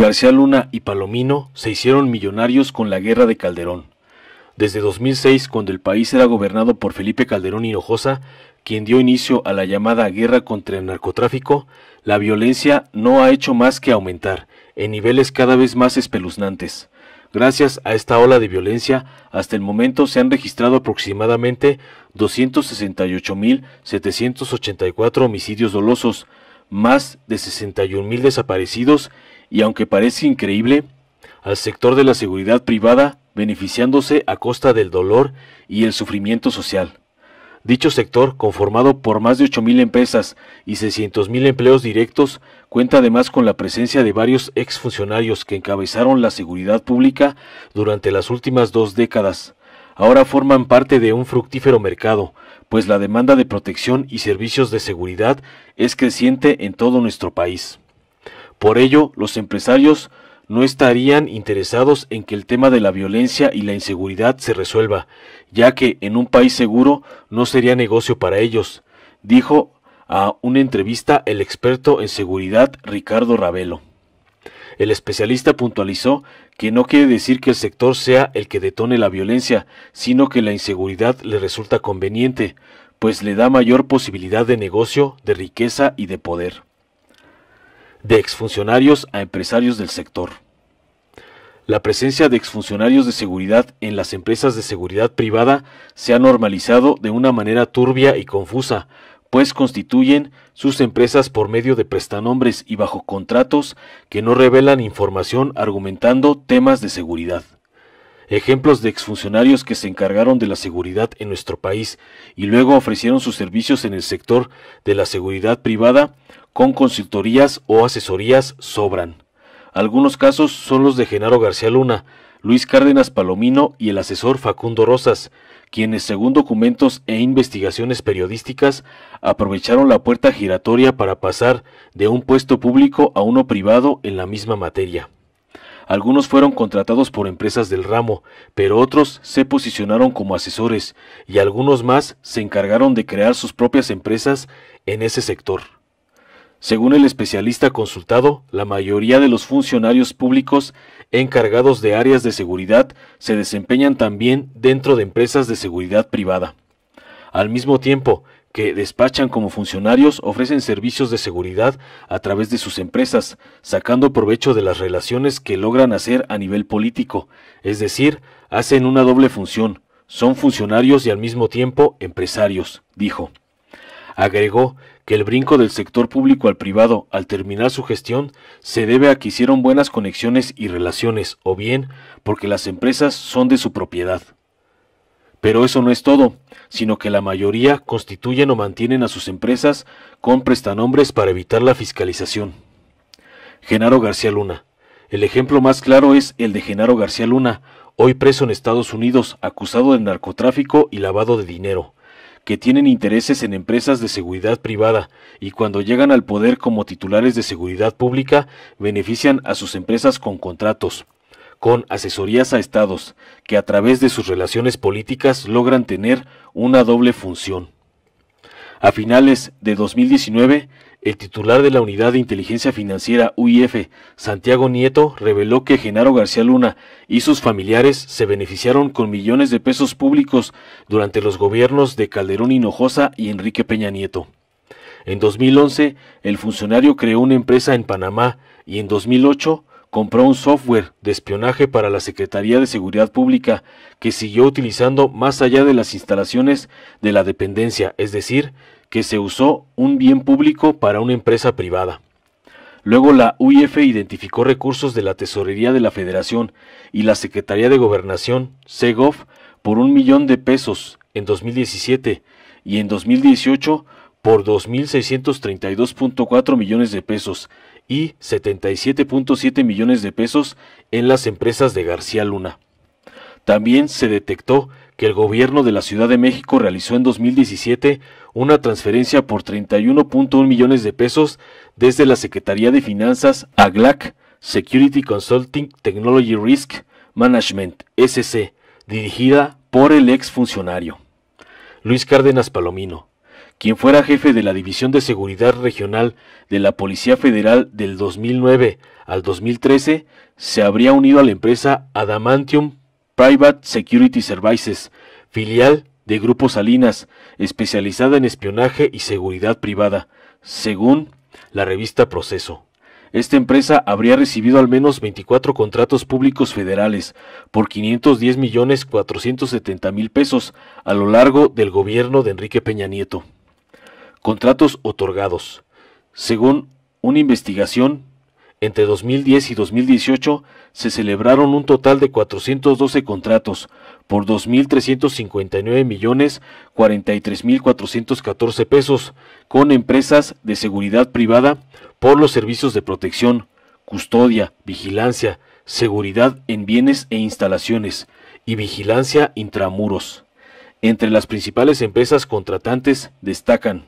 García Luna y Palomino se hicieron millonarios con la guerra de Calderón. Desde 2006, cuando el país era gobernado por Felipe Calderón Hinojosa, quien dio inicio a la llamada guerra contra el narcotráfico, la violencia no ha hecho más que aumentar, en niveles cada vez más espeluznantes. Gracias a esta ola de violencia, hasta el momento se han registrado aproximadamente 268.784 homicidios dolosos, más de mil desaparecidos y aunque parece increíble, al sector de la seguridad privada beneficiándose a costa del dolor y el sufrimiento social. Dicho sector, conformado por más de mil empresas y mil empleos directos, cuenta además con la presencia de varios exfuncionarios que encabezaron la seguridad pública durante las últimas dos décadas ahora forman parte de un fructífero mercado, pues la demanda de protección y servicios de seguridad es creciente en todo nuestro país. Por ello, los empresarios no estarían interesados en que el tema de la violencia y la inseguridad se resuelva, ya que en un país seguro no sería negocio para ellos, dijo a una entrevista el experto en seguridad Ricardo Ravelo. El especialista puntualizó que no quiere decir que el sector sea el que detone la violencia, sino que la inseguridad le resulta conveniente, pues le da mayor posibilidad de negocio, de riqueza y de poder. De exfuncionarios a empresarios del sector. La presencia de exfuncionarios de seguridad en las empresas de seguridad privada se ha normalizado de una manera turbia y confusa, pues constituyen sus empresas por medio de prestanombres y bajo contratos que no revelan información argumentando temas de seguridad. Ejemplos de exfuncionarios que se encargaron de la seguridad en nuestro país y luego ofrecieron sus servicios en el sector de la seguridad privada con consultorías o asesorías sobran. Algunos casos son los de Genaro García Luna, Luis Cárdenas Palomino y el asesor Facundo Rosas, quienes según documentos e investigaciones periodísticas aprovecharon la puerta giratoria para pasar de un puesto público a uno privado en la misma materia. Algunos fueron contratados por empresas del ramo, pero otros se posicionaron como asesores y algunos más se encargaron de crear sus propias empresas en ese sector. Según el especialista consultado, la mayoría de los funcionarios públicos encargados de áreas de seguridad se desempeñan también dentro de empresas de seguridad privada. Al mismo tiempo que despachan como funcionarios, ofrecen servicios de seguridad a través de sus empresas, sacando provecho de las relaciones que logran hacer a nivel político, es decir, hacen una doble función, son funcionarios y al mismo tiempo empresarios, dijo. Agregó que el brinco del sector público al privado al terminar su gestión se debe a que hicieron buenas conexiones y relaciones, o bien porque las empresas son de su propiedad. Pero eso no es todo, sino que la mayoría constituyen o mantienen a sus empresas con prestanombres para evitar la fiscalización. Genaro García Luna. El ejemplo más claro es el de Genaro García Luna, hoy preso en Estados Unidos, acusado de narcotráfico y lavado de dinero que tienen intereses en empresas de seguridad privada y cuando llegan al poder como titulares de seguridad pública benefician a sus empresas con contratos, con asesorías a estados, que a través de sus relaciones políticas logran tener una doble función. A finales de 2019, el titular de la Unidad de Inteligencia Financiera UIF, Santiago Nieto, reveló que Genaro García Luna y sus familiares se beneficiaron con millones de pesos públicos durante los gobiernos de Calderón Hinojosa y Enrique Peña Nieto. En 2011, el funcionario creó una empresa en Panamá y en 2008 compró un software de espionaje para la Secretaría de Seguridad Pública que siguió utilizando más allá de las instalaciones de la dependencia, es decir, que se usó un bien público para una empresa privada. Luego la UIF identificó recursos de la Tesorería de la Federación y la Secretaría de Gobernación, SEGOV, por un millón de pesos en 2017 y en 2018 por 2.632.4 millones de pesos y 77.7 millones de pesos en las empresas de García Luna. También se detectó que el gobierno de la Ciudad de México realizó en 2017 una transferencia por 31.1 millones de pesos desde la Secretaría de Finanzas a GLAC, Security Consulting Technology Risk Management, SC, dirigida por el ex funcionario Luis Cárdenas Palomino, quien fuera jefe de la División de Seguridad Regional de la Policía Federal del 2009 al 2013, se habría unido a la empresa Adamantium Private Security Services, filial de Grupo Salinas, especializada en espionaje y seguridad privada, según la revista Proceso. Esta empresa habría recibido al menos 24 contratos públicos federales por 510 millones 470 pesos a lo largo del gobierno de Enrique Peña Nieto. Contratos otorgados. Según una investigación entre 2010 y 2018 se celebraron un total de 412 contratos por 2.359 millones 43.414 pesos con empresas de seguridad privada por los servicios de protección, custodia, vigilancia, seguridad en bienes e instalaciones y vigilancia intramuros. Entre las principales empresas contratantes destacan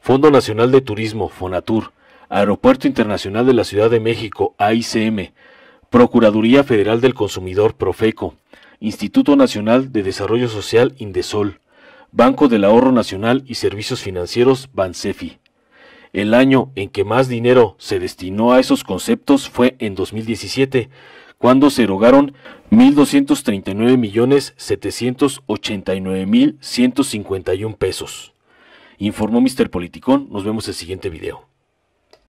Fondo Nacional de Turismo, FONATUR, Aeropuerto Internacional de la Ciudad de México, AICM, Procuraduría Federal del Consumidor, Profeco, Instituto Nacional de Desarrollo Social, Indesol, Banco del Ahorro Nacional y Servicios Financieros, Bansefi. El año en que más dinero se destinó a esos conceptos fue en 2017, cuando se erogaron 1.239.789.151 pesos. Informó Mr. Politicón, nos vemos el siguiente video.